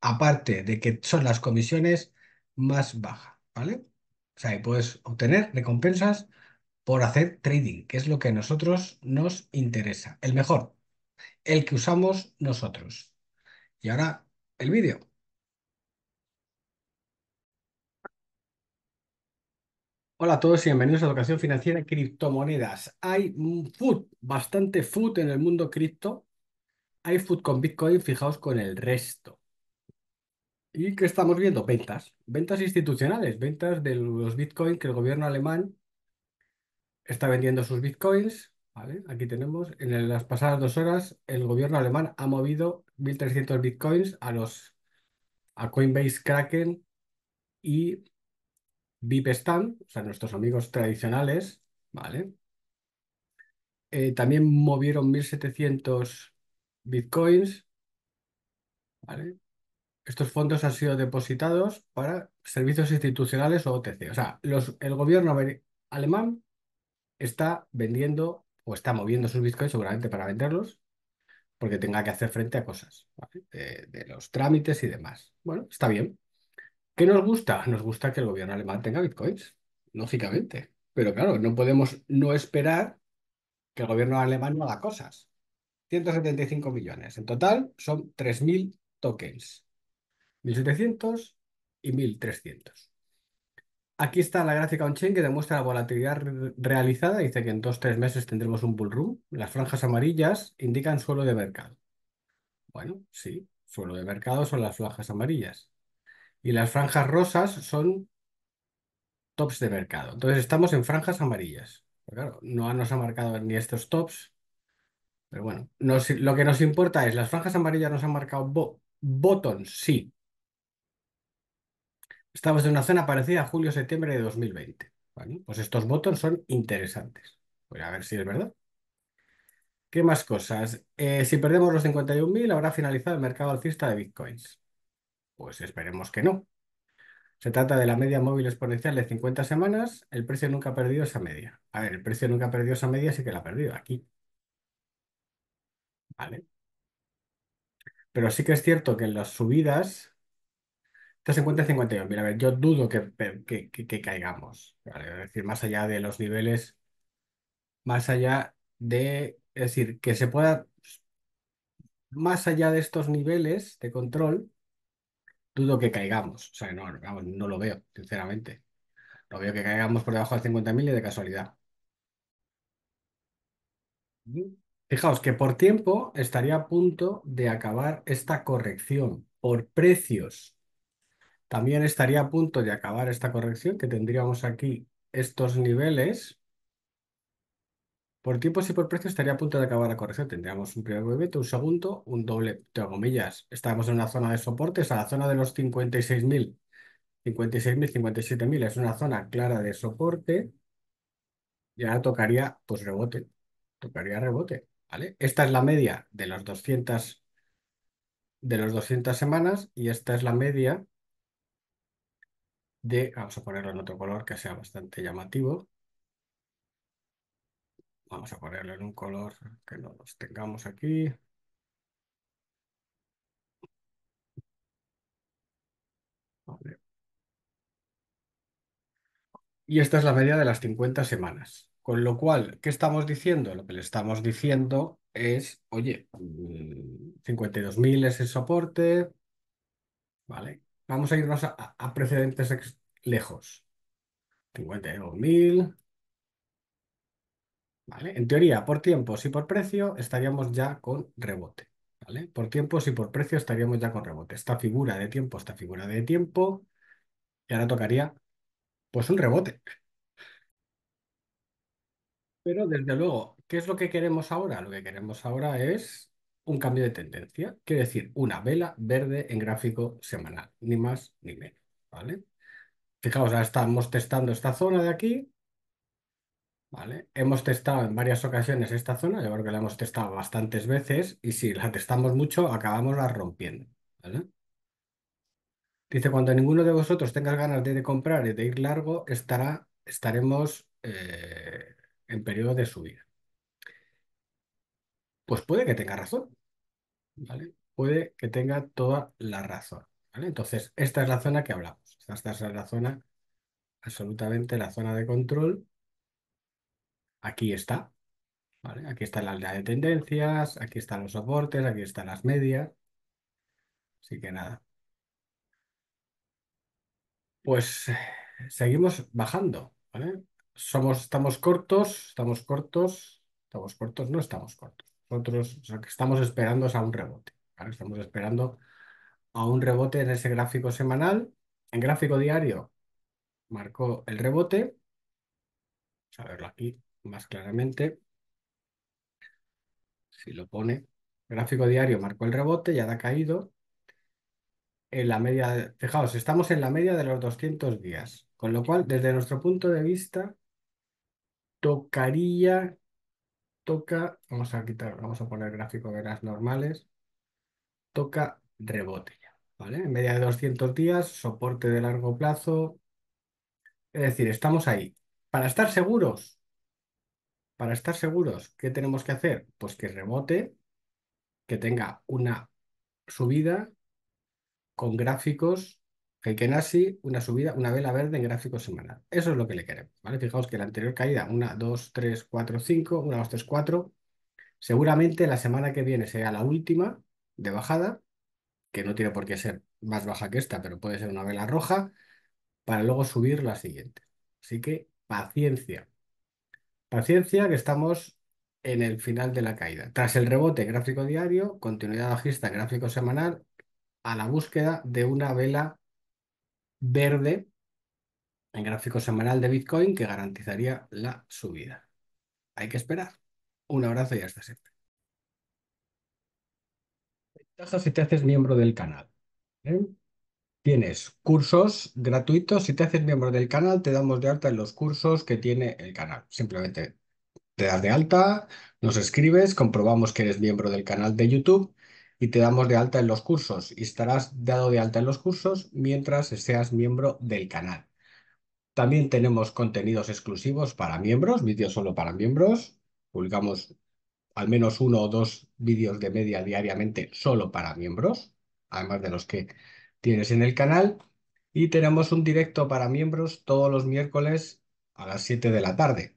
aparte de que son las comisiones más bajas, ¿vale? O sea, y puedes obtener recompensas por hacer trading, que es lo que a nosotros nos interesa, el mejor, el que usamos nosotros. Y ahora el vídeo. Hola a todos y bienvenidos a Educación Financiera Criptomonedas. Hay food, bastante food en el mundo cripto. Hay food con Bitcoin, fijaos con el resto. ¿Y qué estamos viendo? Ventas, ventas institucionales, ventas de los bitcoins que el gobierno alemán está vendiendo sus bitcoins. ¿vale? Aquí tenemos, en las pasadas dos horas, el gobierno alemán ha movido 1.300 bitcoins a los a Coinbase, Kraken y Bitstamp, o sea, nuestros amigos tradicionales, ¿vale? Eh, también movieron 1.700 bitcoins, ¿vale? Estos fondos han sido depositados para servicios institucionales o OTC. O sea, el gobierno alemán está vendiendo o está moviendo sus bitcoins seguramente para venderlos porque tenga que hacer frente a cosas de, de, los trámites y demás. Bueno, está bien. ¿Qué nos gusta? Nos gusta que el gobierno alemán tenga bitcoins, lógicamente. Pero claro, no podemos no esperar que el gobierno alemán no haga cosas. 175 millones. En total son 3.000 tokens. 1700 y 1300. Aquí está la gráfica on-chain que demuestra la volatilidad realizada. Dice que en o tres meses tendremos un bull run. Las franjas amarillas indican suelo de mercado. Bueno, sí, suelo de mercado son las franjas amarillas. Y las franjas rosas son tops de mercado. Entonces estamos en franjas amarillas. claro, no nos ha marcado ni estos tops. Pero bueno, lo que nos importa es, ¿las franjas amarillas nos han marcado botones, Sí. Estamos en una zona parecida a julio-septiembre de 2020. Pues estos botones son interesantes. Voy pues a ver si es verdad. ¿Qué más cosas? Eh, si perdemos los 51.000, habrá finalizado el mercado alcista de bitcoins. Pues esperemos que no. Se trata de la media móvil exponencial de 50 semanas. El precio nunca ha perdido esa media. A ver, el precio nunca ha perdido esa media, sí que la ha perdido aquí. Vale. Pero sí que es cierto que en las subidas entre 50 y 51. Mira, a ver, yo dudo que, que, caigamos. Es decir, más allá de los niveles, más allá de, es decir, que se pueda, más allá de estos niveles de control, dudo que caigamos. O sea, no, lo veo, sinceramente. No veo que caigamos por debajo de 50.000 y de casualidad. Fijaos que por tiempo estaría a punto de acabar esta corrección. Por precios. También estaría a punto de acabar esta corrección, que tendríamos aquí estos niveles. Por tiempos y por precio estaría a punto de acabar la corrección. Tendríamos un primer movimiento, un segundo, un doble, entre comillas. Estamos en una zona de soportes, a la zona de los 56.000. 56.000, 57.000 es una zona clara de soporte. Y ahora tocaría, pues, rebote. Tocaría rebote, ¿vale? Esta es la media de los 200 de los 200 semanas y esta es la media de, vamos a ponerlo en otro color que sea bastante llamativo. Vamos a ponerlo en un color que no los tengamos aquí. Y esta es la media de las 50 semanas. Con lo cual, ¿qué estamos diciendo? Lo que le estamos diciendo es, oye, 52.000 mm, es el soporte, ¿vale? Vamos a irnos a, precedentes ex- lejos. 52.000. ¿Vale? En teoría, por tiempos y por precio estaríamos ya con rebote. ¿Vale? Por tiempos y por precio estaríamos ya con rebote. Esta figura de tiempo, esta figura de tiempo. Y ahora tocaría, pues, un rebote. Pero desde luego, ¿qué es lo que queremos ahora? Lo que queremos ahora es un cambio de tendencia, quiere decir una vela verde en gráfico semanal, ni más ni menos, ¿vale? Fijaos, ahora estamos testando esta zona de aquí, ¿vale? Hemos testado en varias ocasiones esta zona, yo creo que la hemos testado bastantes veces y si la testamos mucho acabamos la rompiendo, Dice, cuando ninguno de vosotros tenga ganas de, comprar y de ir largo, estará, estaremos eh, en periodo de subida pues puede que tenga razón, ¿vale? Puede que tenga toda la razón, ¿vale? Entonces, esta es la zona que hablamos, esta es la zona, absolutamente la zona de control, aquí está, ¿vale? Aquí está la aldea de tendencias, aquí están los soportes, aquí están las medias, así que nada. Pues seguimos bajando, ¿vale? Somos, estamos cortos, estamos cortos, estamos cortos, no estamos cortos. Nosotros que estamos esperando a un rebote. Estamos esperando a un rebote en ese gráfico semanal. En gráfico diario marcó el rebote. Vamos a verlo aquí más claramente. Si lo pone. Gráfico diario marcó el rebote, ya ha caído. En la media, fijaos, estamos en la media de los 200 días. Con lo cual, desde nuestro punto de vista, tocaría toca, vamos a quitar, vamos a poner gráfico de las normales, toca rebote ya, ¿vale? En media de 200 días, soporte de largo plazo, es decir, estamos ahí. Para estar seguros, para estar seguros, ¿qué tenemos que hacer? Pues que rebote, que tenga una subida con gráficos Heikenasi, una subida, una vela verde en gráfico semanal. Eso es lo que le queremos, Fijaos que la anterior caída, 1, 2, 3 4, 5, 1, 2, 3, 4 Seguramente la semana que viene sea la última de bajada, que no tiene por qué ser más baja que esta, pero puede ser una vela roja, para luego subir la siguiente. Así que paciencia. Paciencia que estamos en el final de la caída. Tras el rebote gráfico diario, continuidad bajista gráfico semanal, a la búsqueda de una vela verde en gráfico semanal de Bitcoin que garantizaría la subida. Hay que esperar. Un abrazo y hasta siempre. Ventajas si te haces miembro del canal. ¿eh? Tienes cursos gratuitos. Si te haces miembro del canal, te damos de alta en los cursos que tiene el canal. Simplemente te das de alta, nos escribes, comprobamos que eres miembro del canal de YouTube y te damos de alta en los cursos y estarás dado de alta en los cursos mientras seas miembro del canal. También tenemos contenidos exclusivos para miembros, vídeos solo para miembros. Publicamos al menos uno o dos vídeos de media diariamente solo para miembros, además de los que tienes en el canal. Y tenemos un directo para miembros todos los miércoles a las 7 de la tarde.